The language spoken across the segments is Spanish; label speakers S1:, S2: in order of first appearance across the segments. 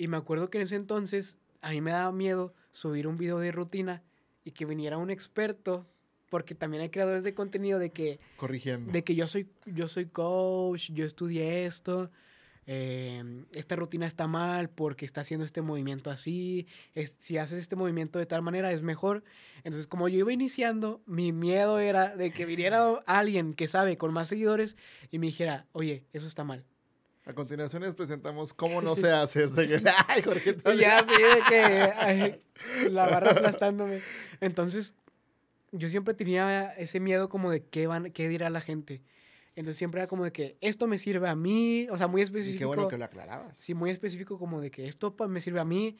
S1: Y me acuerdo que en ese entonces a mí me daba miedo subir un video de rutina y que viniera un experto porque también hay creadores de contenido de que corrigiendo de que yo soy yo soy coach yo estudié esto em, esta rutina está mal porque está haciendo este movimiento así si haces este movimiento de tal manera es mejor entonces como yo iba iniciando mi miedo era de que viniera alguien que sabe con más seguidores y me dijera oye eso está mal
S2: a continuación les presentamos cómo no se hace este que... ¡Ay, Jorge! Ya, sí, de que... la barra
S1: aplastándome. Entonces, yo siempre tenía ese miedo como de qué, van, qué dirá la gente. Entonces siempre era como de que esto me sirve a mí, o sea, muy específico. Y qué bueno que lo aclarabas. Sí, muy específico como de que esto me sirve a mí,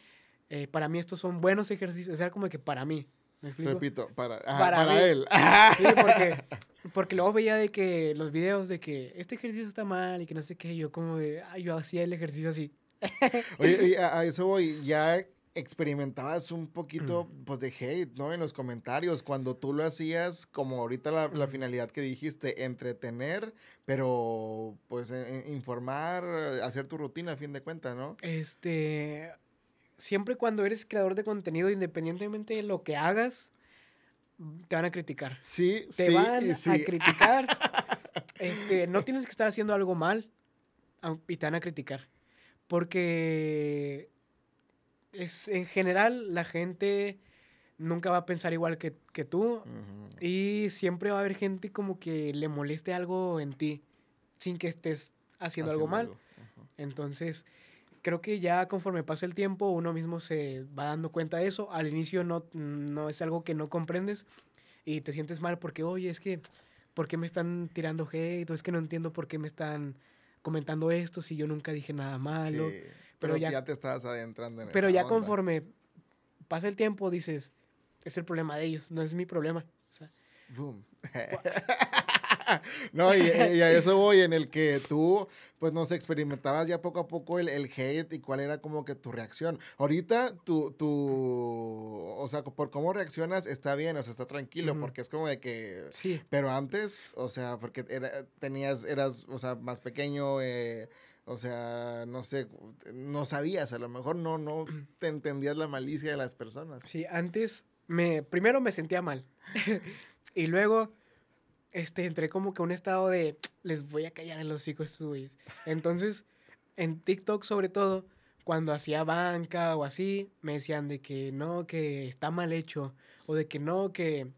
S1: eh, para mí estos son buenos ejercicios, sea, era como de que para mí. Repito, para, él. Sí, porque, porque luego veía de que los videos de que este ejercicio está mal y que no sé qué, yo como de, yo hacía el ejercicio así.
S2: Oye, a, eso voy, ya experimentabas un poquito mm. pues de hate, ¿no? En los comentarios, cuando tú lo hacías, como ahorita la, mm. finalidad que dijiste, entretener, pero pues e, e, informar, hacer tu rutina a fin de cuentas, ¿no? Este, siempre cuando eres creador de contenido, independientemente de lo que hagas,
S1: te van a criticar. Sí, te van a criticar. Este, no tienes que estar haciendo algo mal y te van a criticar. Porque es, en general la gente nunca va a pensar igual que, tú y siempre va a haber gente como que le moleste algo en ti sin que estés haciendo, algo mal. Entonces, creo que ya conforme pasa el tiempo uno mismo se va dando cuenta de eso. Al inicio no, no es algo que no comprendes y te sientes mal porque, oye, es que, ¿por qué me están tirando hate? O es que no entiendo por qué me están comentando esto si yo nunca dije nada malo. pero, ya, te
S2: estás adentrando en Pero ya
S1: conforme pasa el tiempo dices, es el problema de ellos, no es mi problema. Boom.
S2: no, y, a eso voy, en el que tú, pues nos experimentabas ya poco a poco el, el hate y cuál era como que tu reacción. Ahorita, tú, tu, o sea, por cómo reaccionas está bien, o sea, está tranquilo, porque es como de que, sí. pero antes, o sea, porque tenías, eras, o sea, más pequeño, eh, o sea, no sé, no sabías, a lo mejor no, no te entendías la malicia de las personas. Sí, antes me, primero me
S1: sentía mal. y luego este, entré como que a un estado de, les voy a callar en los hocicos estos Entonces, en TikTok sobre todo, cuando hacía banca o así, me decían de que no, que está mal hecho, o de que no, que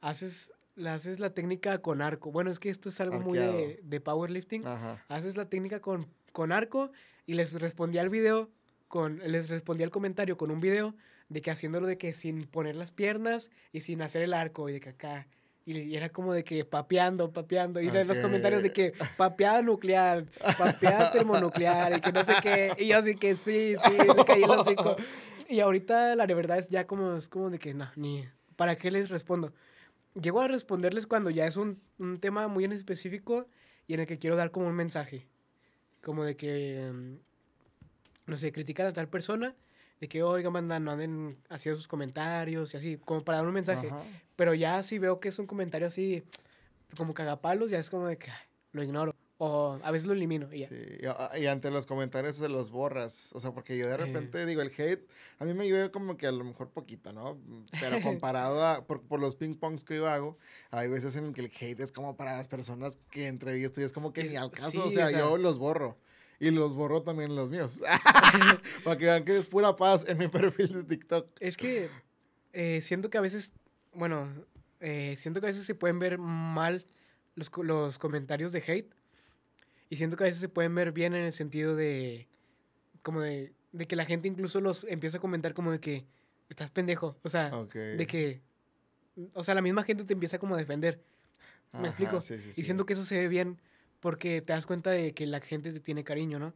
S1: haces, haces la técnica con arco. Bueno, es que esto es algo muy de, powerlifting. Haces la técnica con, con arco y les respondí al video, con, les respondí al comentario con un video de que haciéndolo de que sin poner las piernas y sin hacer el arco y de que acá y era como de que papeando, papeando. Y los comentarios de que papeada nuclear, papeada termonuclear, y que no sé qué. Y yo así que sí, sí, le caí el hocico. Y ahorita la verdad es ya como, es como de que no, ni. ¿Para qué les respondo? Llego a responderles cuando ya es un, un tema muy en específico y en el que quiero dar como un mensaje. Como de que, mm, no sé, critican a tal persona de que, oiga, mandan no anden haciendo sus comentarios y así, como para dar un mensaje. Pero ya si veo que es un comentario así, como cagapalos, ya es como de que ah, lo
S2: ignoro. O a veces lo elimino y ya. Ah, y, ante los comentarios se los borras. O sea, porque yo de repente digo, el hate, a mí me ayuda como que a lo mejor poquito, ¿no? Pero comparado a, por, los ping-pongs que yo hago, hay veces en que el hate es como para las personas que entrevisto y es como que ni al caso. o sea, yo los borro y los borró también los míos. Para que vean que es pura paz en mi perfil de TikTok. Es que eh, siento que a veces,
S1: bueno, eh, siento que a veces se pueden ver mal los, los comentarios de hate y siento que a veces se pueden ver bien en el sentido de, como de, de que la gente incluso los empieza a comentar como de que estás pendejo, o sea, de que, o sea, la misma gente te empieza como a defender. ¿Me explico? y siento que eso se ve bien porque te das cuenta de que la gente te tiene cariño, ¿no?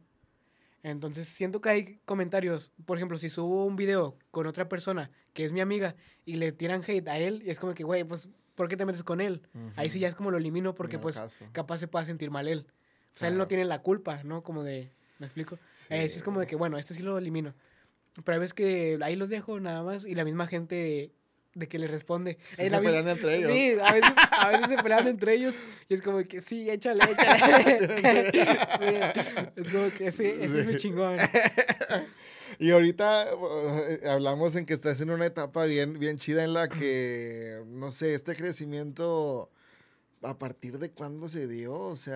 S1: Entonces siento que hay comentarios, por ejemplo, si subo un video con otra persona que es mi amiga y le tiran hate a él, y es como que, güey, pues, ¿por qué te metes con él? Ahí sí ya es como lo elimino porque pues capaz se pueda sentir mal él. O sea, él no tiene la culpa, ¿no? Como de, ¿me explico? Eh, sí, es como de que, bueno, este sí lo elimino. Pero a veces que ahí los dejo nada más y la misma gente de que le responde. Sí, se pelean entre ellos. Sí, a veces, a veces se pelean entre ellos y es como que sí, échale, échale. es como que ese, ese es mi chingón.
S2: Y ahorita eh, hablamos en que estás en una etapa bien, bien chida en la que, no sé, este crecimiento, ¿a partir de cuándo se dio? O sea...